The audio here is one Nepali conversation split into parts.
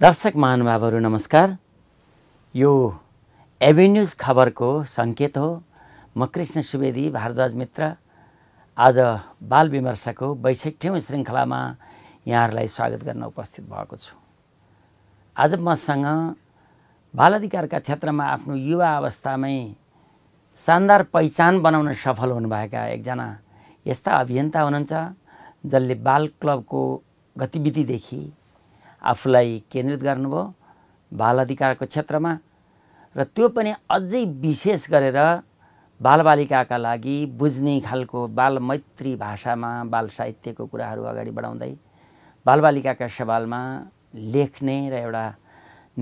दर्शक महानुभावहरू नमस्कार यो एभेन्युज खबरको सङ्केत हो म कृष्ण सुवेदी भारद्वाज मित्र आज बाल विमर्शको बैसठौँ श्रृङ्खलामा यहाँहरूलाई स्वागत गर्न उपस्थित भएको छु आज मसँग बाल अधिकारका क्षेत्रमा आफ्नो युवा अवस्थामै शानदार पहिचान बनाउन सफल हुनुभएका एकजना यस्ता अभियन्ता हुनुहुन्छ जसले बाल क्लबको गतिविधिदेखि आफूलाई केन्द्रित गर्नुभयो बाल अधिकारको क्षेत्रमा र त्यो पनि अझै विशेष गरेर बालबालिकाका लागि बुझ्ने खालको बालमैत्री भाषामा बाल साहित्यको कुराहरू अगाडि बढाउँदै बालबालिकाका सवालमा लेख्ने र एउटा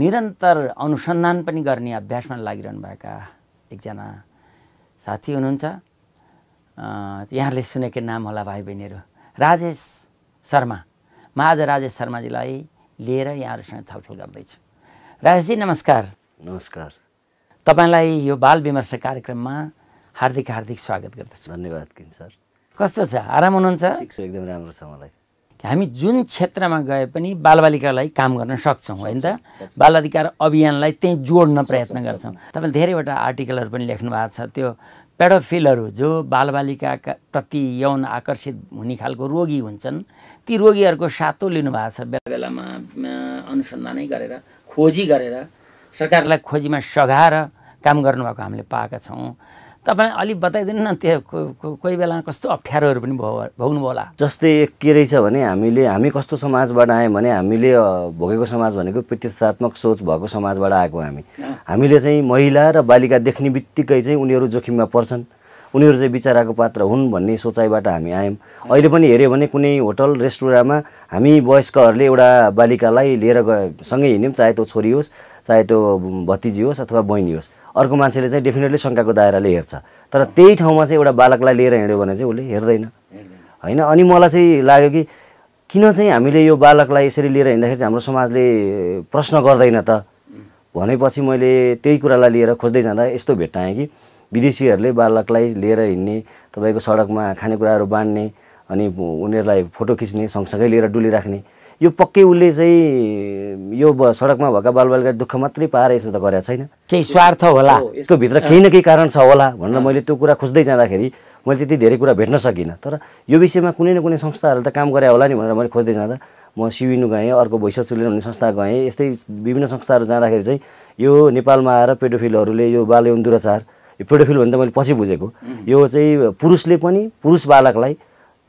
निरन्तर अनुसन्धान पनि गर्ने अभ्यासमा लागिरहनुभएका एकजना साथी हुनुहुन्छ यहाँले सुनेकै नाम होला भाइ बहिनीहरू राजेश शर्मा म आज राजेश शर्माजीलाई लिएर यहाँहरूसँग छलफल गर्दैछु राजेशजी नमस्कार नमस्कार तपाईँलाई यो बाल विमर्श कार्यक्रममा हार्दिक हार्दिक स्वागत गर्दछु धन्यवाद किन सर कस्तो छ आराम हुनुहुन्छ एकदम राम्रो छ मलाई हामी जुन क्षेत्रमा गए पनि बालबालिकालाई काम गर्न सक्छौँ होइन त बाल अधिकार अभियानलाई त्यहीँ जोड्न प्रयत्न गर्छौँ तपाईँले धेरैवटा आर्टिकलहरू पनि लेख्नु भएको छ त्यो पेडोफिलहरू जो बालबालिकाका प्रति यौन आकर्षित हुने खालको रोगी हुन्छन् ती रोगीहरूको सातो लिनुभएको छ बेला बेलामा अनुसन्धानै गरेर खोजी गरेर सरकारलाई खोजीमा सघाएर काम गर्नुभएको हामीले पाएका छौँ तपाईँलाई अलिक बताइदिनु न त्यो कोही बेला कस्तो अप्ठ्यारोहरू पनि भोग्नु होला जस्तै के रहेछ भने हामीले हामी कस्तो समाजबाट आयौँ भने हामीले भोगेको समाज भनेको प्रतिष्ठात्मक सोच भएको समाजबाट आएको हामी हामीले चाहिँ महिला र बालिका देख्ने बित्तिकै चाहिँ उनीहरू जोखिममा पर्छन् उनीहरू चाहिँ बिचाराको पात्र हुन् भन्ने सोचाइबाट हामी आयौँ अहिले पनि हेऱ्यो भने कुनै होटल रेस्टुराँमा हामी वयस्कहरूले एउटा बालिकालाई लिएर गए सँगै हिँड्यौँ चाहे त्यो छोरी होस् चाहे त्यो भतिजी होस् अथवा बहिनी होस् अर्को मान्छेले चाहिँ डेफिनेटली शङ्काको दायराले हेर्छ तर त्यही ठाउँमा चाहिँ एउटा बालकलाई लिएर हिँड्यो भने चाहिँ उसले हेर्दैन होइन अनि मलाई चाहिँ लाग्यो कि किन चाहिँ हामीले यो बालकलाई यसरी लिएर हिँड्दाखेरि हाम्रो समाजले प्रश्न गर्दैन त भनेपछि मैले त्यही कुरालाई लिएर खोज्दै जाँदा यस्तो भेट्टाएँ कि विदेशीहरूले बालकलाई लिएर हिँड्ने तपाईँको सडकमा खानेकुराहरू बाँड्ने अनि उनीहरूलाई फोटो खिच्ने सँगसँगै लिएर डुलिराख्ने यो पक्कै उसले चाहिँ यो सडकमा भएका बालबालिका दुःख मात्रै पाएर यसो त गरेको छैन केही स्वार्थ होला यसको भित्र केही न केही कारण छ होला भनेर मैले त्यो कुरा खोज्दै जाँदाखेरि मैले त्यति धेरै कुरा भेट्न सकिनँ तर यो विषयमा कुनै न कुनै संस्थाहरूले त काम गरे होला नि भनेर मैले खोज्दै जाँदा म सिविनु गएँ अर्को भैँस चुलेन भन्ने संस्था गएँ यस्तै विभिन्न संस्थाहरू जाँदाखेरि चाहिँ यो नेपालमा आएर पेडोफिलहरूले यो बाल एवं दुराचार यो पेडोफिल भने त मैले पछि बुझेको यो चाहिँ पुरुषले पनि पुरुष बालकलाई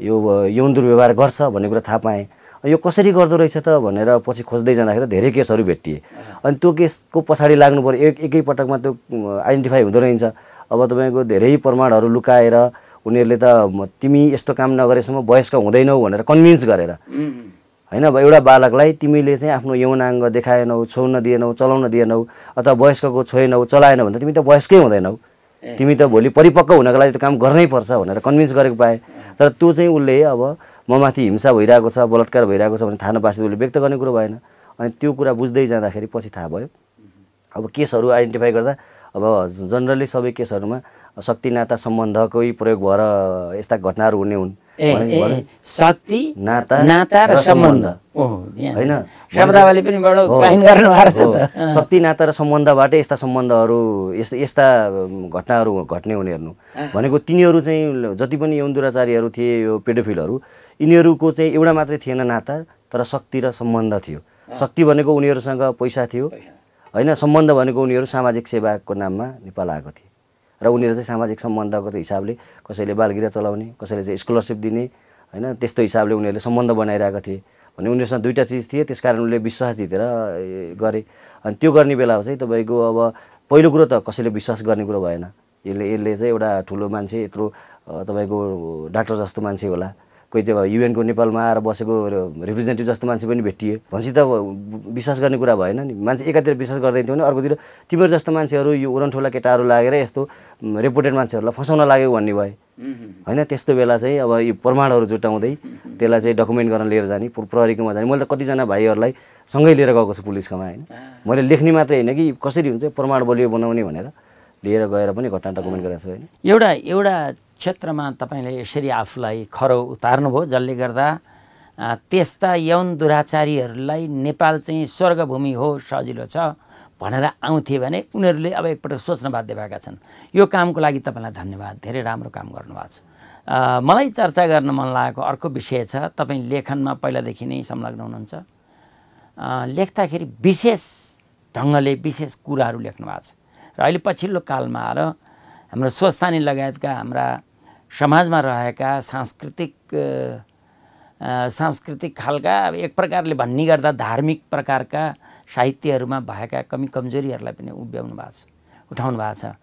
यो यौन दुर्व्यवहार गर्छ भन्ने कुरा थाहा पाएँ यो कसरी गर्दो रहेछ त भनेर पछि खोज्दै जाँदाखेरि त धेरै केसहरू भेटिए अनि त्यो केसको पछाडि लाग्नु पऱ्यो एक एकैपटकमा त्यो आइडेन्टिफाई हुँदो रहेछ अब तपाईँको धेरै प्रमाणहरू लुकाएर उनीहरूले त तिमी यस्तो काम नगरेसम्म वयस्क हुँदैनौ भनेर कन्भिन्स गरेर होइन अब एउटा बालकलाई तिमीले चाहिँ आफ्नो यौनाङ्ग देखाएनौ छोउन दिएनौ चलाउन दिएनौ अथवा वयस्कको छोएनौ चलाएनौ भने त तिमी त वयस्कै हुँदैनौ तिमी त भोलि परिपक्व हुनको लागि त काम गर्नै पर्छ भनेर कन्भिन्स गरेको पाएँ तर त्यो चाहिँ उसले अब म माथि हिंसा भइरहेको छ बलात्कार भइरहेको छ भने थाहा नपासी उसले व्यक्त गर्ने कुरो भएन अनि त्यो कुरा बुझ्दै जाँदाखेरि पछि थाहा भयो अब केसहरू आइडेन्टिफाई गर्दा अब जनरली सबै केसहरूमा शक्ति नाता सम्बन्धकै प्रयोग भएर यस्ता घटनाहरू हुने हुन् शक्ति नाता नाता र सम्बन्ध होइन शक्ति नाता र सम्बन्धबाट यस्ता सम्बन्धहरू यस्ता यस्ता घटनाहरू घट्ने हुने हेर्नु भनेको तिनीहरू चाहिँ जति पनि यौन दुराचारीहरू थिए यो पेडोफिलहरू यिनीहरूको चाहिँ एउटा मात्रै थिएन नाता तर शक्ति र सम्बन्ध थियो शक्ति भनेको उनीहरूसँग पैसा थियो होइन सम्बन्ध भनेको उनीहरू सामाजिक सेवाको नाममा नेपाल आएको थिए र उनीहरू चाहिँ सामाजिक सम्बन्धको हिसाबले कसैले बालगिरा चलाउने कसैले चाहिँ स्कलरसिप दिने होइन त्यस्तो हिसाबले उनीहरूले सम्बन्ध बनाइरहेको थिए भने उनीहरूसँग दुईवटा चिज थिए त्यस कारण उसले विश्वास जितेर गरे अनि त्यो गर्ने बेला चाहिँ तपाईँको अब पहिलो कुरो त कसैले विश्वास गर्ने कुरो भएन यसले यसले चाहिँ एउटा ठुलो मान्छे यत्रो तपाईँको डाक्टर जस्तो मान्छे होला कोही चाहिँ युएनको नेपालमा आएर बसेको रिप्रेजेन्टेटिभ जस्तो मान्छे पनि भेटिए भनेपछि त विश्वास गर्ने कुरा भएन नि मान्छे एकातिर विश्वास गर्दै थियो भने अर्कोतिर तिमीहरू जस्तो मान्छेहरू यो उरनठोला केटाहरू लागेर यस्तो रेपुटेड मान्छेहरूलाई फसाउन लाग्यो भन्ने भए होइन त्यस्तो बेला चाहिँ अब यो प्रमाणहरू जुटाउँदै त्यसलाई चाहिँ डकुमेन्ट गर्न लिएर जाने प्रहरीकोमा जाने मैले त कतिजना भाइहरूलाई सँगै लिएर गएको छु पुलिसकोमा होइन मैले लेख्ने मात्रै होइन कि कसरी हुन्छ प्रमाण बलियो बनाउने भनेर लिएर गएर पनि घटना डकुमेन्ट गरेको छ एउटा एउटा क्षेत्रमा तपाईँले यसरी आफूलाई खरो उतार्नुभयो जसले गर्दा त्यस्ता यौन दुराचारीहरूलाई नेपाल चाहिँ स्वर्गभूमि हो सजिलो छ भनेर आउँथे भने उनीहरूले अब एकपटक सोच्न बाध्य भएका छन् यो कामको लागि तपाईँलाई धन्यवाद धेरै राम्रो काम गर्नुभएको छ मलाई चर्चा गर्न मन लागेको अर्को विषय छ तपाईँ लेखनमा पहिलादेखि नै संलग्न हुनुहुन्छ लेख्दाखेरि विशेष ढङ्गले विशेष कुराहरू लेख्नु भएको छ र अहिले पछिल्लो कालमा आएर हाम्रो स्वस्थानी लगायतका हाम्रा समाजमा रहेका सांस्कृतिक सांस्कृतिक खालका एक प्रकारले भन्ने गर्दा धार्मिक प्रकारका साहित्यहरूमा भएका कमी कमजोरीहरूलाई पनि उभ्याउनु भएको छ उठाउनु भएको छ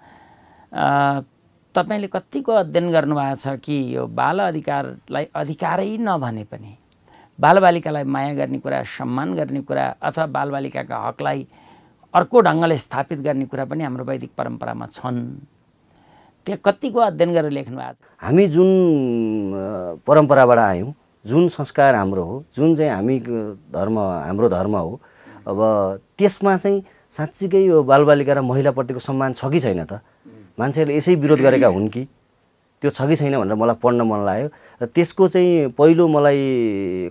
तपाईँले कतिको अध्ययन गर्नुभएको छ कि यो बाल अधिकारलाई अधिकारै नभने पनि बालबालिकालाई माया गर्ने कुरा सम्मान गर्ने कुरा अथवा बालबालिकाका हकलाई अर्को ढङ्गले स्थापित गर्ने कुरा पनि हाम्रो वैदिक परम्परामा छन् त्यहाँ कतिको अध्ययन गरेर लेख्नु आज हामी जुन परम्पराबाट आयौँ जुन संस्कार हाम्रो हो जुन चाहिँ हामी धर्म हाम्रो धर्म हो अब त्यसमा चाहिँ साँच्चीकै यो बालबालिका र महिलाप्रतिको सम्मान छ कि छैन त मान्छेहरूले यसै विरोध गरेका हुन् कि त्यो छ कि छैन भनेर मलाई पढ्न मन लाग्यो र त्यसको चाहिँ पहिलो मलाई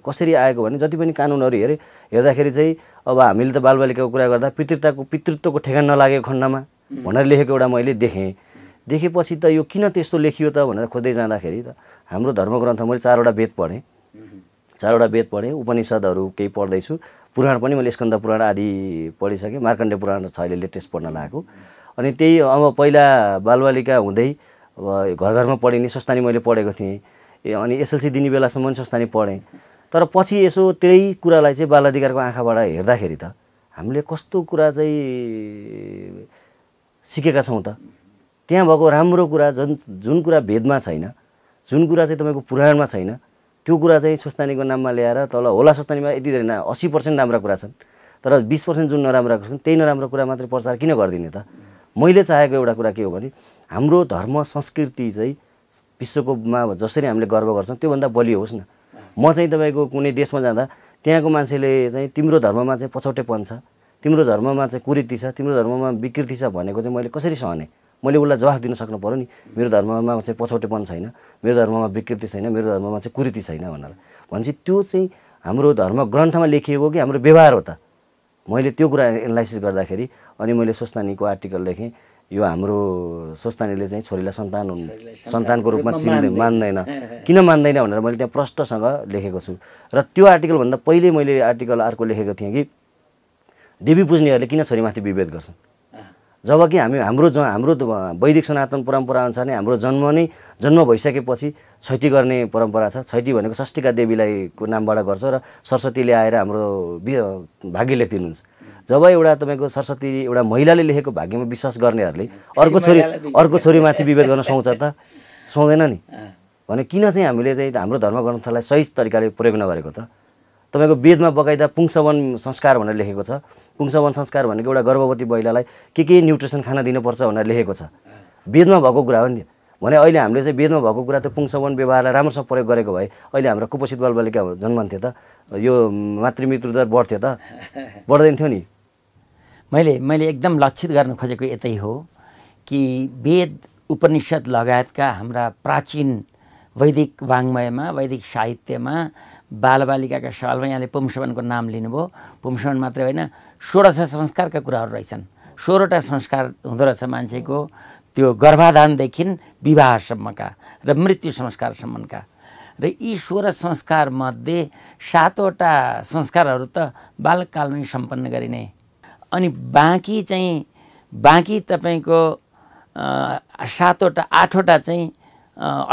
कसरी आएको भने जति पनि कानुनहरू हेरेँ हेर्दाखेरि चाहिँ अब हामीले त बालबालिकाको कुरा गर्दा पितृताको पितृत्वको ठेगान नलागेको खण्डमा भनेर लेखेको एउटा मैले देखेँ देखेपछि त यो किन त्यस्तो लेखियो त भनेर खोज्दै जाँदाखेरि त हाम्रो धर्मग्रन्थ मैले चारवटा वेद पढेँ चारवटा वेद पढेँ उपनिषद्हरू केही पढ्दैछु पुराण पनि मैले स्कन्द पुराण आदि पढिसकेँ मार्कण्डे पुराण छ अहिले लेटेस्ट पढ्न लागेको अनि त्यही अब पहिला बालबालिका हुँदै अब घर घरमा पढिने सस्तानी मैले पढेको थिएँ अनि एसएलसी दिने बेलासम्म संस्थानी पढेँ तर पछि यसो त्यही कुरालाई चाहिँ बाल अधिकारको आँखाबाट हेर्दाखेरि त हामीले कस्तो कुरा चाहिँ सिकेका छौँ त त्यहाँ भएको राम्रो कुरा जुन जुन कुरा भेदमा छैन जुन कुरा चाहिँ तपाईँको पुराणमा छैन त्यो कुरा चाहिँ स्वस्तानीको नाममा ल्याएर तल होला स्वस्तानीमा यति धेरै असी पर्सेन्ट राम्रा कुरा छन् तर बिस पर्सेन्ट जुन नराम्रा कुरा छन् त्यही नराम्रो कुरा मात्रै प्रचार किन गरिदिने त मैले चाहेको एउटा कुरा के हो भने हाम्रो धर्म संस्कृति चाहिँ विश्वकोमा जसरी हामीले गर्व गर्छौँ त्योभन्दा बलियो होस् न म चाहिँ तपाईँको कुनै देशमा जाँदा त्यहाँको मान्छेले चाहिँ तिम्रो धर्ममा चाहिँ पछौटेपन छ तिम्रो धर्ममा चाहिँ कुरीति छ तिम्रो धर्ममा विकृति छ भनेको चाहिँ मैले कसरी सहने मैले उसलाई जवाफ दिन सक्नु पऱ्यो नि मेरो धर्ममा चाहिँ पछौटेपन छैन मेरो धर्ममा विकृति छैन मेरो धर्ममा चाहिँ कुरीति छैन भनेर भनेपछि त्यो चाहिँ हाम्रो धर्म ग्रन्थमा लेखिएको कि हाम्रो व्यवहार हो त मैले त्यो कुरा एनालाइसिस गर्दाखेरि अनि मैले सोस्तानीको आर्टिकल लेखेँ यो हाम्रो स्वस्थानीले चाहिँ छोरीलाई सन्तान हुन् सन्तानको रूपमा चिन्ने मान्दैन किन मान्दैन भनेर मैले त्यहाँ प्रष्टसँग लेखेको छु र त्यो आर्टिकलभन्दा पहिले मैले आर्टिकल अर्को लेखेको थिएँ कि देवी पुज्नेहरूले किन छोरीमाथि विभेद गर्छन् जब कि हामी हाम्रो ज हाम्रो वैदिक सनातन परम्परा अनुसार नै हाम्रो जन्म नै जन्म भइसकेपछि छैटी गर्ने परम्परा छ छैटी भनेको षष्ठीका देवीलाई को नामबाट गर्छ र सरस्वतीले आएर हाम्रो भाग्य लेखिदिनुहुन्छ जब एउटा तपाईँको सरस्वती एउटा महिलाले लेखेको भाग्यमा विश्वास गर्नेहरूले अर्को छोरी अर्को छोरीमाथि विभेद गर्न सुहाउँछ त सुहाउँदैन नि भने किन चाहिँ हामीले चाहिँ हाम्रो धर्मग्रन्थलाई सही तरिकाले प्रयोग नगरेको त तपाईँको वेदमा बकाइदा पुङ्सवन संस्कार भनेर लेखेको छ पुङ्सवन संस्कार भनेको एउटा गर्भवती महिलालाई के के न्युट्रिसन खाना दिनुपर्छ भनेर लेखेको छ वेदमा भएको कुरा हो नि भने अहिले हामीले चाहिँ वेदमा भएको कुरा त पुङ्सवन व्यवहारलाई राम्रोसँग प्रयोग गरेको भए अहिले हाम्रो कुपोषित बालबालिकाहरू जन्मन्थे त यो मातृ मृत्यु दर बढ्थ्यो त बढ्दैन थियो नि मैले मैले एकदम लक्षित गर्न खोजेको यतै हो कि वेद उपनिषद लगायतका हाम्रा प्राचीन वैदिक वाङ्मयमा वैदिक साहित्यमा बालबालिकाका सवालमा यहाँले पुमसवनको नाम लिनुभयो पुमसवन मात्रै होइन सोह्र संस्कारका कुराहरू रहेछन् सोह्रवटा संस्कार हुँदो रहेछ मान्छेको त्यो गर्भाधानदेखि विवाहसम्मका र मृत्यु संस्कारसम्मका र यी सोह्र संस्कारमध्ये सातवटा संस्कारहरू त बालककालमै सम्पन्न गरिने अनि बाँकी चाहिँ बाँकी तपाईँको सातवटा आठवटा चाहिँ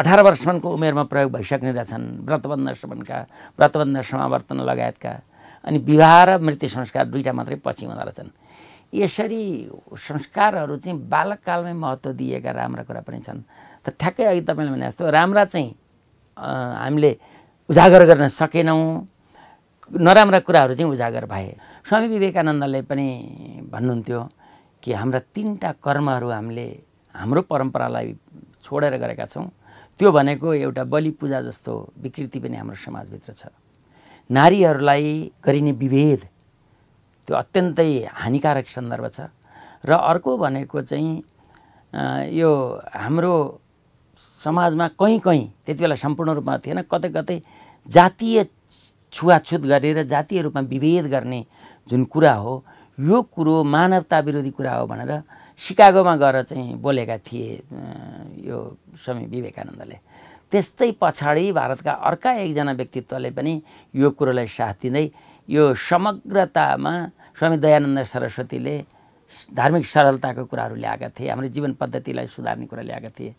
अठार वर्षसम्मको उमेरमा प्रयोग भइसक्ने रहेछन् व्रतबन्धसम्मका व्रतबन्ध समावर्तन लगायतका अनि विवाह र मृत्यु संस्कार दुईवटा मात्रै पछि हुँदो रहेछन् यसरी संस्कारहरू चाहिँ बालककालमै महत्त्व दिएका राम्रा कुरा पनि छन् त ठ्याक्कै अघि तपाईँले भने जस्तो राम्रा चाहिँ हामीले उजागर गर्न सकेनौँ नराम्रा कुराहरू चाहिँ उजागर भए स्वामी विवेकानन्दले पनि भन्नुहुन्थ्यो कि हाम्रा तिनवटा कर्महरू हामीले हाम्रो परम्परालाई छोडेर गरेका छौँ त्यो भनेको एउटा बलि पूजा जस्तो विकृति पनि हाम्रो समाजभित्र छ नारीहरूलाई गरिने विभेद त्यो अत्यन्तै हानिकारक सन्दर्भ छ र अर्को भनेको चाहिँ यो हाम्रो समाजमा कहीँ कहीँ त्यति बेला सम्पूर्ण रूपमा थिएन कतै कतै जातीय छुवाछुत गरेर जातीय रूपमा विभेद गर्ने जुन कुरा हो यो कुरो मानवता विरोधी कुरा हो भनेर सिकागोमा गएर चाहिँ बोलेका थिए यो स्वामी विवेकानन्दले त्यस्तै पछाडि भारतका अर्का एकजना व्यक्तित्वले पनि यो कुरोलाई साथ दिँदै यो समग्रतामा स्वामी दयानन्द सरस्वतीले धार्मिक सरलताको कुराहरू ल्याएका थिए हाम्रो जीवन पद्धतिलाई सुधार्ने कुरा ल्याएका थिए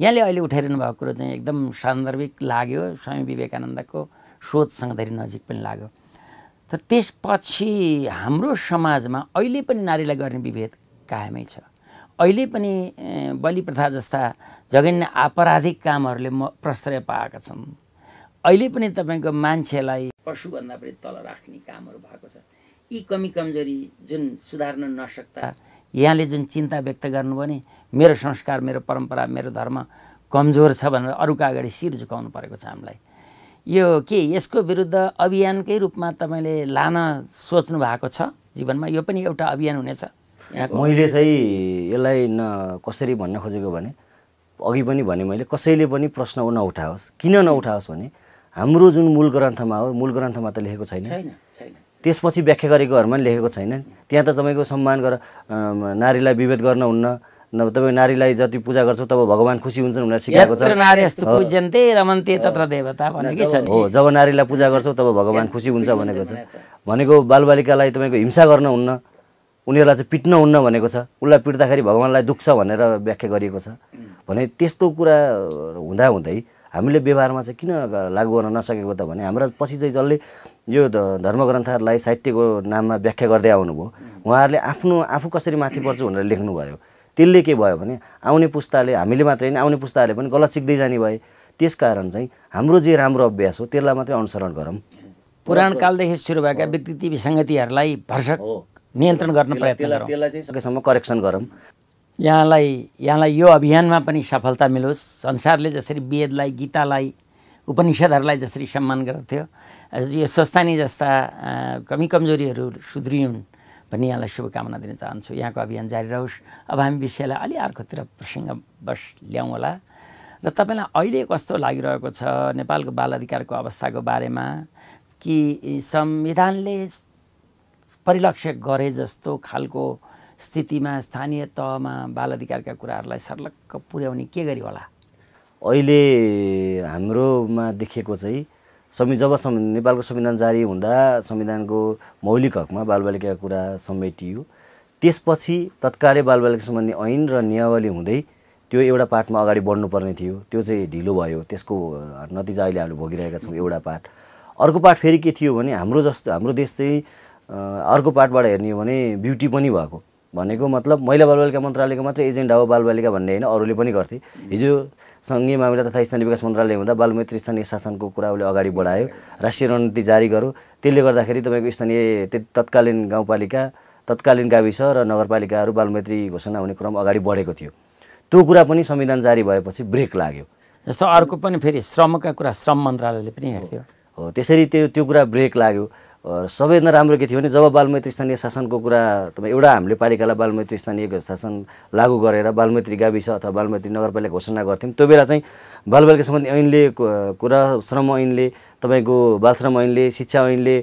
यहाँले अहिले उठाइरहनु भएको कुरो चाहिँ एकदम सान्दर्भिक लाग्यो स्वामी विवेकानन्दको सोचसँग धेरै नजिक पनि लाग्यो तर त्यसपछि हाम्रो समाजमा अहिले पनि नारीलाई गर्ने विभेद कायमै छ अहिले पनि बलि प्रथा जस्ता जघन्य आपराधिक कामहरूले म प्रश्रय पाएका छन् अहिले पनि तपाईँको मान्छेलाई पशुभन्दा पनि तल राख्ने कामहरू भएको छ यी कमी कमजोरी जुन सुधार्न नसक्दा यहाँले जुन चिन्ता व्यक्त गर्नुभयो नि मेरो संस्कार मेरो परम्परा मेरो धर्म कमजोर छ भनेर अरूको अगाडि शिर झुकाउनु परेको छ हामीलाई यो के यसको विरुद्ध अभियानकै रूपमा तपाईँले लान सोच्नु भएको छ जीवनमा यो पनि एउटा अभियान हुनेछ मैले चाहिँ यसलाई न कसरी भन्न खोजेको भने अघि पनि भने मैले कसैले पनि प्रश्न नउठाओस् किन नउठाओस् भने हाम्रो जुन मूल ग्रन्थमा हो मूल ग्रन्थमा त लेखेको छैन त्यसपछि व्याख्या गरेकोहरूमा पनि लेखेको छैन त्यहाँ त तपाईँको सम्मान गर नारीलाई विभेद गर्न हुन्न नभए तपाईँ नारीलाई जति पूजा गर्छ तब भगवान् खुसी हुन्छन् भनेर सिकाएको छ हो जब नारीलाई पूजा गर्छौ तब भगवान् खुसी हुन्छ भनेको छ भनेको बालबालिकालाई तपाईँको हिंसा गर्न हुन्न उनीहरूलाई चाहिँ पिट्न हुन्न भनेको छ उसलाई पिट्दाखेरि भगवान्लाई दुख्छ भनेर व्याख्या गरिएको छ भने त्यस्तो कुरा हुँदाहुँदै हामीले व्यवहारमा चाहिँ किन लागू गर्न नसकेको त भने हाम्रा पछि चाहिँ जसले यो धर्म ग्रन्थहरूलाई साहित्यको नाममा व्याख्या गर्दै आउनुभयो उहाँहरूले आफ्नो आफू कसरी माथि पर्छ भनेर लेख्नुभयो त्यसले के भयो भने आउने पुस्ताले हामीले मात्रै होइन आउने पुस्ताहरूले पनि गलत सिक्दै जाने भए त्यस कारण चाहिँ हाम्रो जे राम्रो अभ्यास हो त्यसलाई मात्रै अनुसरण गरौँ पुराण कालदेखि सुरु भएका विकृति विसङ्गतिहरूलाई भर्सक नियन्त्रण गर्न प्रयत्न त्यसलाई चाहिँ सकेसम्म करेक्सन गरौँ यहाँलाई यहाँलाई यो अभियानमा पनि सफलता मिलोस् संसारले जसरी वेदलाई गीतालाई उपनिषद्हरूलाई जसरी सम्मान गर्थ्यो यो संस्थानी जस्ता कमी कमजोरीहरू सुध्रिउन् भन्ने यहाँलाई शुभकामना दिन चाहन्छु यहाँको अभियान जारी रहोस् अब हामी विषयलाई अलि अर्कोतिर बस ल्याउँ होला र तपाईँलाई अहिले कस्तो लागिरहेको छ नेपालको बाल अधिकारको अवस्थाको बारेमा कि संविधानले परिलक्ष्य गरे जस्तो खालको स्थितिमा स्थानीय तहमा बाल अधिकारका कुराहरूलाई सर्लक्क पुर्याउने के गरी होला अहिले हाम्रोमा देखेको चाहिँ संवि जब नेपालको संविधान जारी हुँदा संविधानको मौलिक हकमा बालबालिकाको कुरा समेटियो त्यसपछि तत्कालै बालबालिका सम्बन्धी ऐन र नियावली हुँदै त्यो एउटा पाठमा अगाडि बढ्नुपर्ने थियो त्यो चाहिँ ढिलो भयो त्यसको नतिजा अहिले हामीले भोगिरहेका छौँ एउटा पाठ अर्को पाठ फेरि के थियो भने हाम्रो जस्तो हाम्रो देश चाहिँ अर्को पाठबाट हेर्ने हो भने ब्युटी पनि भएको भनेको मतलब महिला बालबालिका मन्त्रालयको मात्रै एजेन्डा हो बालबालिका भन्ने होइन अरूले पनि गर्थे हिजो सङ्घीय मामिला तथा स्थानीय विकास मन्त्रालय हुँदा बालमैत्री स्थानीय शासनको कुरा उसले अगाडि बढायो राष्ट्रिय रणनीति जारी गर्यो त्यसले गर्दाखेरि तपाईँको स्थानीय तत्कालीन गाउँपालिका तत्कालीन गाविस र नगरपालिकाहरू बालमैत्री घोषणा हुने क्रम अगाडि बढेको थियो त्यो कुरा पनि संविधान जारी भएपछि ब्रेक लाग्यो जस्तो अर्को पनि फेरि श्रमका कुरा श्रम मन्त्रालयले पनि हेर्थ्यो हो त्यसरी त्यो त्यो कुरा ब्रेक लाग्यो सबैभन्दा राम्रो के थियो भने जब बालमैत्री स्थानीय शासनको कुरा तपाईँ एउटा हामीले पालिकालाई बालमैत्री स्थानीय शासन लागू गरेर बालमैत्री गाविस अथवा बालमैत्री नगरपालिका घोषणा गर्थ्यौँ त्यो बेला चाहिँ बालबालिका सम्बन्धी ऐनले कुरा श्रम ऐनले तपाईँको बालश्रम ऐनले शिक्षा ऐनले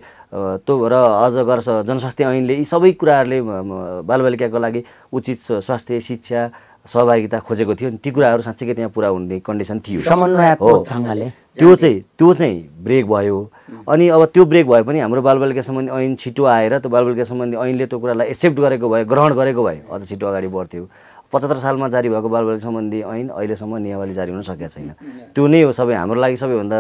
त्यो र अझ जनस्वास्थ्य ऐनले यी सबै कुराहरूले बालबालिकाको लागि उचित स्वास्थ्य शिक्षा सहभागिता खोजेको थियो नि ती कुराहरू साँच्चीकै त्यहाँ पुरा हुने कन्डिसन थियो हो त्यो चाहिँ त्यो चाहिँ ब्रेक भयो अनि अब त्यो ब्रेक भए पनि हाम्रो बालबालिका सम्बन्धी ऐन छिटो आएर त्यो बालबालिका सम्बन्धी ऐनले त्यो कुरालाई एक्सेप्ट गरेको भए ग्रहण गरेको भए अझ छिटो अगाडि बढ्थ्यो पचहत्तर सालमा जारी भएको बालबालिका सम्बन्धी ऐन अहिलेसम्म नियमावली जारी हुन सकेको छैन त्यो नै हो सबै हाम्रो लागि सबैभन्दा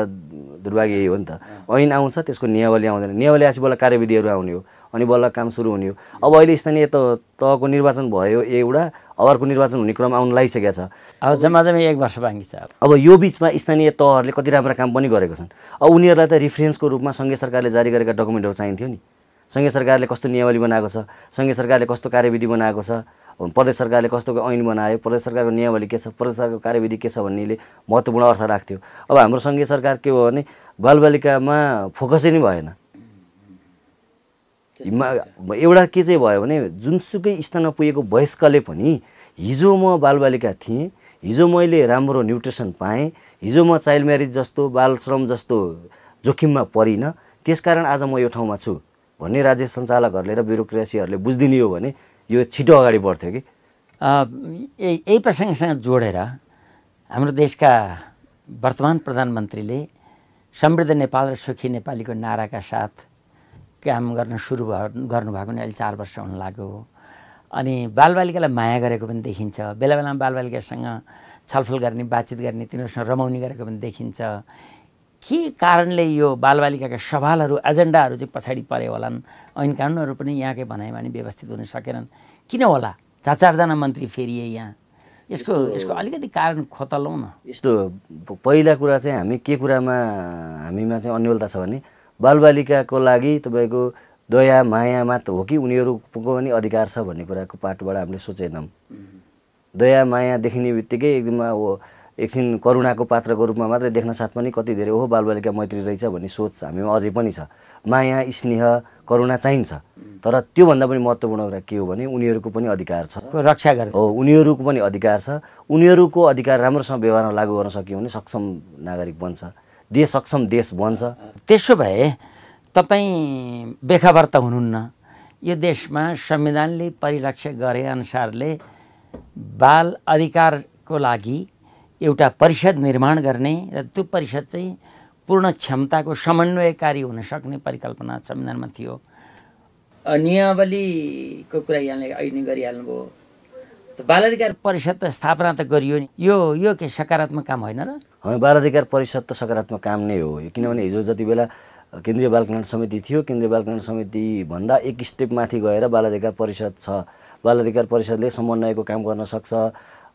दुर्भाग्य यही हो नि त ऐन आउँछ त्यसको नियमावली आउँदैन नियमावली आएपछि बल्ल कार्यविधिहरू आउने हो अनि बल्ल काम सुरु हुने हो अब अहिले स्थानीय तहको निर्वाचन भयो एउटा अर्को निर्वाचन हुने क्रम आउन लागिसकेको छ अब जम्मा जम्मा एक वर्ष बाँकी छ अब यो बिचमा स्थानीय तहहरूले कति राम्रो काम पनि गरेको छन् अब उनीहरूलाई त रिफरेन्सको रूपमा सङ्घीय सरकारले जारी गरेका डकुमेन्टहरू चाहिन्थ्यो नि सङ्घीय सरकारले कस्तो नियमावली बनाएको छ सङ्घीय सरकारले कस्तो कार्यविधि बनाएको छ प्रदेश सरकारले कस्तो ऐन बनायो प्रदेश सरकारको नियमावली के छ प्रदेश सरकारको कार्यविधि के छ भन्नेले महत्त्वपूर्ण अर्थ राख्थ्यो अब हाम्रो सङ्घीय सरकार के हो भने बालबालिकामा फोकसै नै भएन एउटा के चाहिँ भयो भने जुनसुकै स्थानमा पुगेको वयस्कले पनि हिजो म बालबालिका थिएँ हिजो मैले राम्रो न्युट्रिसन पाएँ हिजो म चाइल्ड म्यारिज जस्तो बाल श्रम जस्तो जोखिममा परिनँ त्यसकारण आज म यो ठाउँमा छु भन्ने राज्य सञ्चालकहरूले र ब्युरोक्रेसीहरूले बुझिदिने हो भने यो छिटो अगाडि बढ्थ्यो कि यही प्रसङ्गसँग जोडेर हाम्रो देशका वर्तमान प्रधानमन्त्रीले समृद्ध नेपाल र सुखी नेपालीको नाराका साथ काम गर्न सुरु गर्नुभएको नि अहिले चार वर्ष हुन लाग्यो अनि बालबालिकालाई माया गरेको पनि देखिन्छ बेला बेलामा बालबालिकासँग छलफल गर्ने बातचित गर्ने तिनीहरूसँग रमाउने गरेको पनि देखिन्छ के कारणले यो बालबालिकाका सवालहरू एजेन्डाहरू चाहिँ पछाडि परे होलान् ऐन कानुनहरू पनि यहाँकै भनाइमा नि व्यवस्थित हुन सकेनन् किन होला चार चारजना मन्त्री फेरिए यहाँ यसको यसको अलिकति कारण खोतलौँ न यस्तो पहिला कुरा चाहिँ हामी के कुरामा हामीमा चाहिँ अन्यलता छ भने बालबालिकाको लागि तपाईँको दया माया मात्र हो कि उनीहरूको पनि अधिकार छ भन्ने कुराको पाटोबाट हामीले सोचेनौँ दया माया देखिने बित्तिकै एकदमै हो एकछिन करुणाको पात्रको रूपमा मात्रै देख्न साथ पनि कति धेरै हो बालबालिका मैत्री रहेछ भन्ने सोच हामीमा अझै पनि छ माया स्नेह करुणा चाहिन्छ तर त्योभन्दा पनि महत्त्वपूर्ण कुरा के हो भने उनीहरूको पनि अधिकार छ रक्षा गर्ने हो उनीहरूको पनि अधिकार छ उनीहरूको अधिकार राम्रोसँग व्यवहारमा लागू गर्न सक्यो भने सक्षम नागरिक बन्छ देश सक्षम देश बन्छ त्यसो भए तपाईँ बेखबर त हुनुहुन्न यो देशमा संविधानले परिलक्ष्य गरे अनुसारले बाल अधिकारको लागि एउटा परिषद निर्माण गर्ने र त्यो परिषद चाहिँ पूर्ण क्षमताको समन्वयकारी हुन सक्ने परिकल्पना संविधानमा थियो नियमावलीको कुरा यहाँले अहिले गरिहाल्नुभयो अधिकार परिषद त स्थापना त गरियो नि यो यो के सकारात्मक काम होइन र हामी अधिकार परिषद त सकारात्मक काम नै हो किनभने हिजो जति बेला केन्द्रीय बाल कल्याण समिति थियो केन्द्रीय बाल कल्याण समितिभन्दा एक स्टेप माथि गएर अधिकार परिषद छ बाल अधिकार परिषदले समन्वयको काम गर्न सक्छ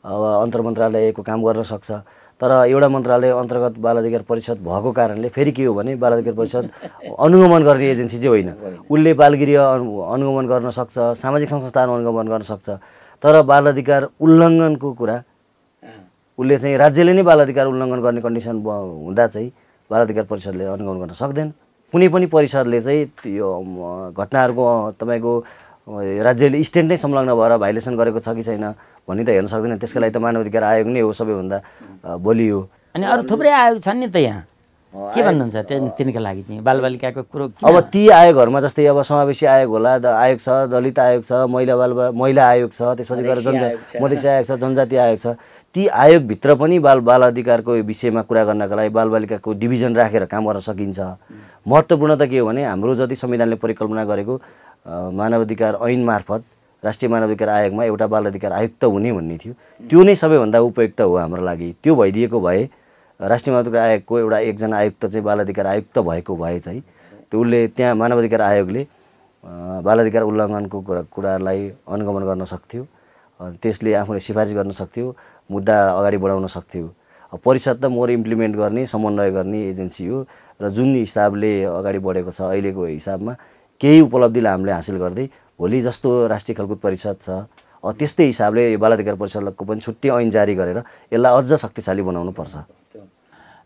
अब अन्तर मन्त्रालयको काम गर्न सक्छ तर एउटा मन्त्रालय अन्तर्गत बाल अधिकार परिषद भएको कारणले फेरि के हो भने अधिकार परिषद अनुगमन गर्ने एजेन्सी चाहिँ होइन उसले बालगिरी अनुगमन गर्न सक्छ सामाजिक संस्थाहरू अनुगमन गर्न सक्छ तर बाल अधिकार उल्लङ्घनको कुरा उसले चाहिँ राज्यले नै बाल अधिकार उल्लङ्घन गर्ने कन्डिसन हुँदा चाहिँ बाल अधिकार परिषदले अनुगमन गर्न सक्दैन कुनै पनि परिषदले चाहिँ यो घटनाहरूको तपाईँको राज्यले स्ट्यान्ड नै संलग्न भएर भाइलेसन गरेको छ कि छैन भन्ने त हेर्न सक्दैन त्यसको लागि त मानव अधिकार आयोग नै हो सबैभन्दा बोलियो अनि अरू थुप्रै आयोग छन् नि त यहाँ के भन्नुहुन्छ त्यहाँ तिनको लागि चाहिँ बालबालिकाको कुरो अब ती आयोगहरूमा जस्तै अब समावेशी आयोग होला आयोग छ दलित आयोग छ महिला बाल महिला आयोग छ त्यसपछि गएर जनजा मधेसी आयोग छ जनजाति आयोग छ ती आयोगभित्र पनि बाल बाल अधिकारको विषयमा कुरा गर्नका लागि बालबालिकाको डिभिजन राखेर काम गर्न सकिन्छ महत्त्वपूर्ण त के हो भने हाम्रो जति संविधानले परिकल्पना गरेको मानवाधिकार ऐन मार्फत राष्ट्रिय मानवाधिकार आयोगमा एउटा बाल अधिकार आयुक्त हुने भन्ने थियो त्यो नै सबैभन्दा उपयुक्त हो हाम्रो लागि त्यो भइदिएको भए राष्ट्रिय मानवाधिकार आयोगको एउटा एकजना आयुक्त चाहिँ बाल अधिकार आयुक्त भएको भए चाहिँ त्यो उसले त्यहाँ मानवाधिकार आयोगले बाल अधिकार उल्लङ्घनको कुरालाई अनुगमन गर्न सक्थ्यो त्यसले आफूले सिफारिस गर्न सक्थ्यो मुद्दा अगाडि बढाउन सक्थ्यो परिषद त मोर इम्प्लिमेन्ट गर्ने समन्वय गर्ने एजेन्सी हो र जुन हिसाबले अगाडि बढेको छ अहिलेको हिसाबमा केही उपलब्धिलाई हामीले हासिल गर्दै भोलि जस्तो राष्ट्रिय खेलकुद परिषद छ त्यस्तै हिसाबले बाल अधिकार परिषदको पनि छुट्टै ऐन जारी गरेर यसलाई अझ शक्तिशाली बनाउनुपर्छ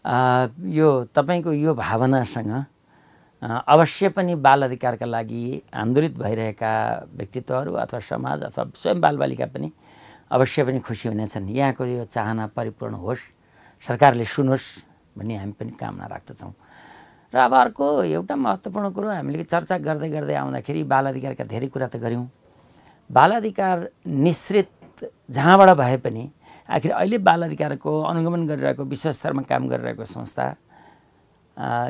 यो तपाईँको यो भावनासँग अवश्य पनि बाल अधिकारका लागि आन्दोलित भइरहेका व्यक्तित्वहरू अथवा समाज अथवा स्वयं बालबालिका पनि अवश्य पनि खुसी हुनेछन् यहाँको यो चाहना परिपूर्ण होस् सरकारले सुनोस् भन्ने हामी पनि कामना राख्दछौँ र अब अर्को एउटा महत्त्वपूर्ण कुरो हामीले चर्चा गर्दै गर्दै आउँदाखेरि बाल अधिकारका धेरै कुरा त गऱ्यौँ बाल अधिकार निश्रित जहाँबाट भए पनि आखिर अहिले बाल अधिकारको अनुगमन गरिरहेको विश्व स्तरमा काम गरिरहेको संस्था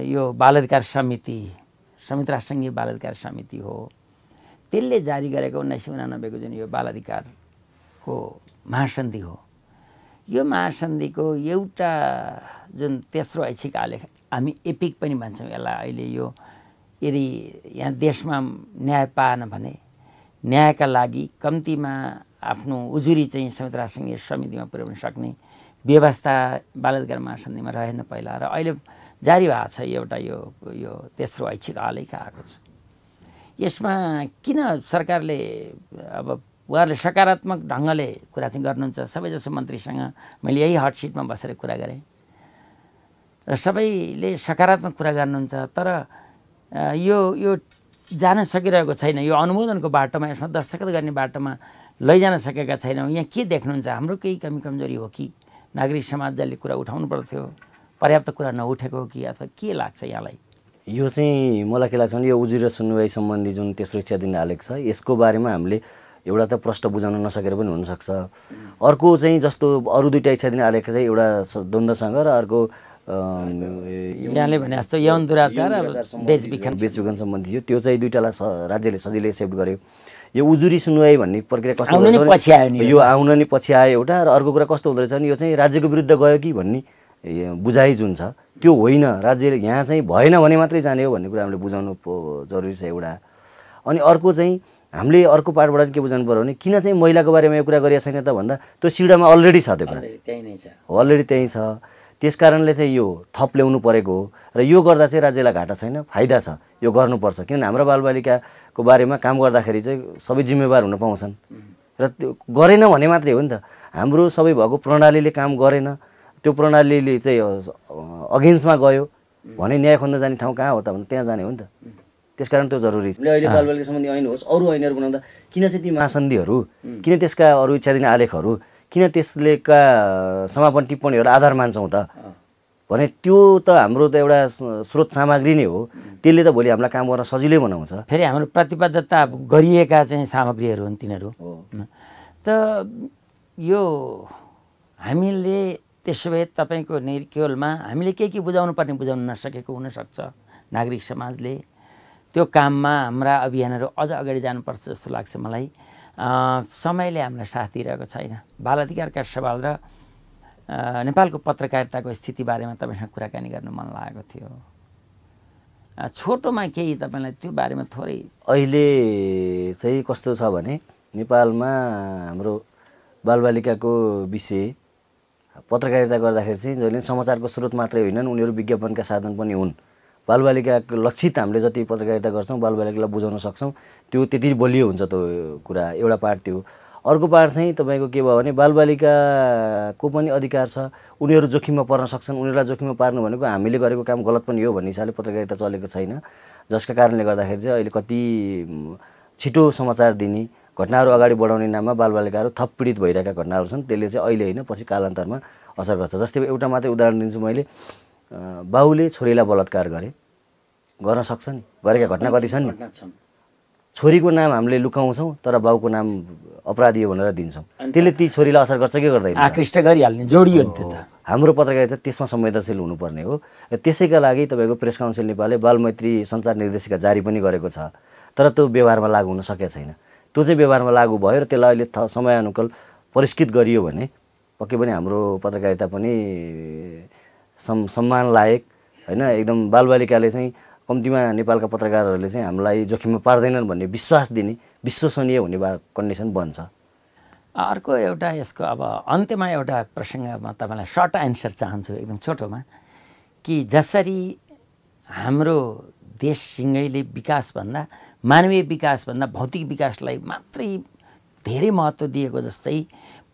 यो बाल अधिकार समिति संयुक्त राष्ट्रसङ्घीय बाल अधिकार समिति हो त्यसले जारी गरेको उन्नाइस सय उनानब्बेको जुन यो बाल अधिकारको महासन्धि हो यो महासन्धिको एउटा जुन तेस्रो ऐच्छिक आलेख हामी एपिक पनि भन्छौँ यसलाई अहिले यो यदि यहाँ देशमा न्याय पाएन भने न्यायका लागि कम्तीमा आफ्नो उजुरी चाहिँ संयुक्त राष्ट्रसङ्घीय समितिमा पुर्याउन सक्ने व्यवस्था बालदगार महासन्धिमा रहेन पहिला र अहिले जारी भएको छ एउटा यो यो तेस्रो ऐच्छिक हालैका आएको छ यसमा किन सरकारले अब उहाँहरूले सकारात्मक ढङ्गले कुरा चाहिँ गर्नुहुन्छ सबैजसो मन्त्रीसँग मैले यही हटसिटमा बसेर कुरा गरेँ र सबैले सकारात्मक कुरा गर्नुहुन्छ तर यो यो जान सकिरहेको छैन यो अनुमोदनको बाटोमा यसमा दस्तखत गर्ने बाटोमा लैजान सकेका छैनौँ यहाँ के देख्नुहुन्छ हाम्रो केही कमी कमजोरी हो कि नागरिक समाज जसले कुरा उठाउनु पर्थ्यो पर्याप्त कुरा नउठेको हो कि अथवा के लाग्छ यहाँलाई यो चाहिँ मलाई के लाग्छ भने यो उजुरी र सुनवाई सम्बन्धी जुन तेस्रो इच्छा दिन हालेको छ यसको बारेमा हामीले एउटा त प्रश्न बुझाउन नसकेर पनि हुनसक्छ अर्को चाहिँ जस्तो अरू दुइटा इच्छा दिन आलेख चाहिँ एउटा द्वन्द्वसँग र अर्को यहाँले भने जस्तो यौन दुराचार बेचबिखन सम्बन्धी थियो त्यो चाहिँ दुइटालाई राज्यले सजिलै एक्सेप्ट गर्यो यो उजुरी सुनवाई भन्ने प्रक्रिया कस्तो यो आउन नै पछि आयो एउटा र अर्को कुरा कस्तो हुँदो रहेछ भने यो चाहिँ राज्यको विरुद्ध गयो कि भन्ने बुझाइ जुन छ त्यो होइन राज्य यहाँ चाहिँ भएन भने मात्रै जाने हो भन्ने कुरा हामीले बुझाउनु जरुरी छ एउटा अनि अर्को चाहिँ हामीले अर्को पार्टबाट के बुझाउनु पऱ्यो भने किन चाहिँ महिलाको बारेमा यो कुरा गरिएको छैन त भन्दा त्यो सिडामा अलरेडी छ त्यो कुरा त्यहीँ नै छ अलरेडी त्यहीँ छ त्यस कारणले चाहिँ यो थप ल्याउनु परेको हो र यो गर्दा चाहिँ राज्यलाई घाटा छैन फाइदा छ यो गर्नुपर्छ किनभने हाम्रो बालबालिकाको बारेमा काम गर्दाखेरि चाहिँ सबै जिम्मेवार हुन पाउँछन् र त्यो गरेन भने मात्रै हो नि त हाम्रो सबै भएको प्रणालीले काम गरेन त्यो प्रणालीले चाहिँ अगेन्स्टमा गयो भने न्याय खोज्न जाने ठाउँ कहाँ हो त भने त्यहाँ जाने हो नि त त्यस कारण त्यो जरुरी छ अहिले बालबालिका सम्बन्धी ऐन होस् अरू ऐनहरू बनाउँदा किन चाहिँ ती महासन्धिहरू किन त्यसका अरू इच्छाधीन आलेखहरू किन त्यसलेका समापन टिप्पणीहरू आधार मान्छौँ त भने त्यो त हाम्रो त एउटा स्रोत सामग्री नै हो त्यसले त भोलि हामीलाई काम गर्न सजिलै बनाउँछ फेरि हाम्रो प्रतिबद्धता गरिएका चाहिँ सामग्रीहरू हुन् तिनीहरू त यो हामीले त्यसो भए तपाईँको निर्क्योलमा हामीले के के बुझाउनु पर्ने बुझाउन नसकेको हुनसक्छ नागरिक समाजले त्यो काममा हाम्रा अभियानहरू अझ अगाडि जानुपर्छ जस्तो लाग्छ मलाई समयले हामीलाई साथ दिइरहेको छैन बाल अधिकारका सवाल र नेपालको पत्रकारिताको स्थितिबारेमा तपाईँसँग कुराकानी गर्न मन लागेको थियो छोटोमा केही तपाईँलाई त्यो बारेमा थोरै अहिले चाहिँ कस्तो छ भने नेपालमा हाम्रो बालबालिकाको विषय पत्रकारिता गर्दाखेरि चाहिँ जहिले समाचारको स्रोत मात्रै होइनन् उनीहरू विज्ञापनका साधन पनि हुन् बालबालिकाको लक्षित हामीले जति पत्रकारिता गर्छौँ बालबालिकालाई बुझाउन सक्छौँ त्यो त्यति बलियो हुन्छ त्यो कुरा एउटा पार्ट त्यो अर्को पार्ट चाहिँ तपाईँको के भयो भने बालबालिकाको पनि अधिकार छ उनीहरू जोखिममा पर्न सक्छन् उनीहरूलाई जोखिममा पार्नु भनेको हामीले गरेको काम गलत पनि हो भन्ने हिसाबले पत्रकारिता चलेको छैन जसका कारणले गर्दाखेरि चाहिँ अहिले कति छिटो समाचार दिने घटनाहरू अगाडि बढाउने नाममा बालबालिकाहरू थप पीडित भइरहेका घटनाहरू छन् त्यसले चाहिँ अहिले होइन पछि कालान्तरमा असर गर्छ जस्तै एउटा मात्रै उदाहरण दिन्छु मैले बाउले छोरीलाई बलात्कार गरे गर्न सक्छ नि गरेका घटना कति छन् नि छोरीको नाम हामीले लुकाउँछौँ तर बाउको नाम अपराधी हो भनेर दिन्छौँ त्यसले ती छोरीलाई असर गर्छ कि गर्दैन आकृष्ट गरिहाल्ने जोडियो नि त्यो त हाम्रो पत्रकारिता त्यसमा संवेदनशील हुनुपर्ने हो र त्यसैका लागि तपाईँको प्रेस काउन्सिल नेपालले बालमैत्री सञ्चार निर्देशिका जारी पनि गरेको छ तर त्यो व्यवहारमा लागु हुन सकेको छैन त्यो चाहिँ व्यवहारमा लागु भयो र त्यसलाई अहिले समयानुकूल परिष्कृत गरियो भने पक्कै पनि हाम्रो पत्रकारिता पनि सम् सम्मान लायक होइन एकदम बालबालिकाले चाहिँ कम्तीमा नेपालका पत्रकारहरूले चाहिँ हामीलाई जोखिममा पार्दैनन् भन्ने विश्वास दिने विश्वसनीय हुने बा कन्डिसन बन्छ अर्को एउटा यसको अब अन्त्यमा एउटा प्रसङ्गमा तपाईँलाई सर्ट एन्सर चाहन्छु एकदम छोटोमा कि जसरी हाम्रो देशसँगैले विकासभन्दा मानवीय विकासभन्दा भौतिक विकासलाई मात्रै धेरै महत्त्व दिएको जस्तै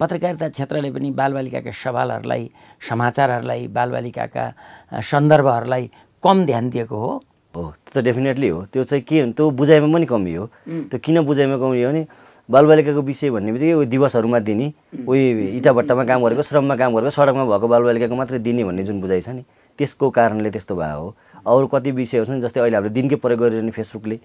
पत्रकारिता क्षेत्रले पनि बालबालिकाका सवालहरूलाई समाचारहरूलाई बालबालिकाका सन्दर्भहरूलाई कम ध्यान दिएको हो हो त्यो त डेफिनेटली हो त्यो चाहिँ के त्यो बुझाइमा पनि कमी हो त्यो किन बुझाइमा कमी हो भने बालबालिकाको विषय भन्ने बित्तिकै उयो दिवसहरूमा दिने उयो इटाभट्टामा काम गरेको श्रममा काम गरेको सडकमा भएको बालबालिकाको मात्रै दिने भन्ने जुन बुझाइ छ नि त्यसको कारणले त्यस्तो भएको हो अरू कति विषयहरू छन् जस्तै अहिले हामीले दिनकै प्रयोग गरिरहने फेसबुकले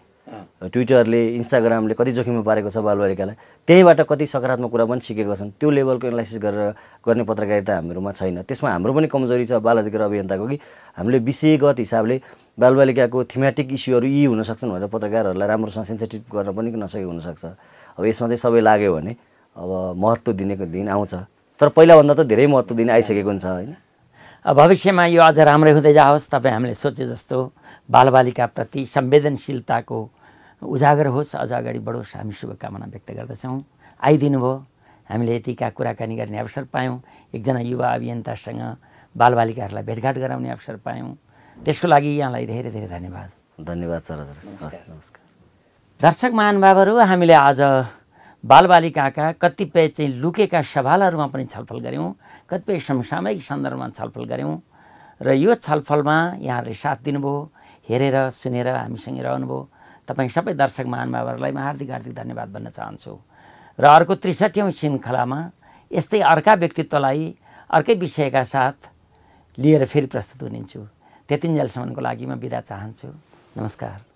ट्विटरले इन्स्टाग्रामले कति जोखिममा पारेको छ बालबालिकालाई त्यहीँबाट कति सकारात्मक कुरा पनि सिकेको छन् त्यो लेभलको एनालाइसिस गरेर गर्ने पत्रकारिता हाम्रोमा छैन त्यसमा हाम्रो पनि कमजोरी छ बाल अधिकार अभियन्ताको कि हामीले विषयगत हिसाबले बालबालिकाको थिमेटिक इस्युहरू यी हुनसक्छन् भनेर पत्रकारहरूलाई राम्रोसँग सेन्सिटिभ गर्न पनि नसकेको हुनसक्छ अब यसमा चाहिँ सबै लाग्यो भने अब महत्त्व दिनेको दिन आउँछ तर पहिलाभन्दा त धेरै महत्त्व दिने आइसकेको हुन्छ होइन भविष्यमा यो अझ राम्रै हुँदै जाओस् तपाईँ हामीले सोचे जस्तो बालबालिकाप्रति संवेदनशीलताको उजागर होस् अझ अगाडि बढोस् हामी शुभकामना व्यक्त गर्दछौँ आइदिनु भयो हामीले यतिका कुराकानी गर्ने अवसर पायौँ एकजना युवा अभियन्तासँग बालबालिकाहरूलाई भेटघाट गराउने अवसर पायौँ त्यसको लागि यहाँलाई धेरै धेरै धन्यवाद धन्यवाद सर हजुर नमस्कार दर्शक महानुभावहरू हामीले आज बालबालिकाका कतिपय चाहिँ लुकेका सवालहरूमा पनि छलफल गऱ्यौँ कतिपय समसामयिक सन्दर्भमा छलफल गऱ्यौँ र यो छलफलमा यहाँहरूले साथ दिनुभयो हेरेर सुनेर हामीसँग रहनुभयो तपाईँ सबै दर्शक महानुभावहरूलाई म हार्दिक हार्दिक धन्यवाद भन्न चाहन्छु र अर्को त्रिसठौँ श्रृङ्खलामा यस्तै अर्का व्यक्तित्वलाई अर्कै विषयका साथ लिएर फेरि प्रस्तुत हुनेछु त्यतिन्जेलसम्मको लागि म बिदा चाहन्छु नमस्कार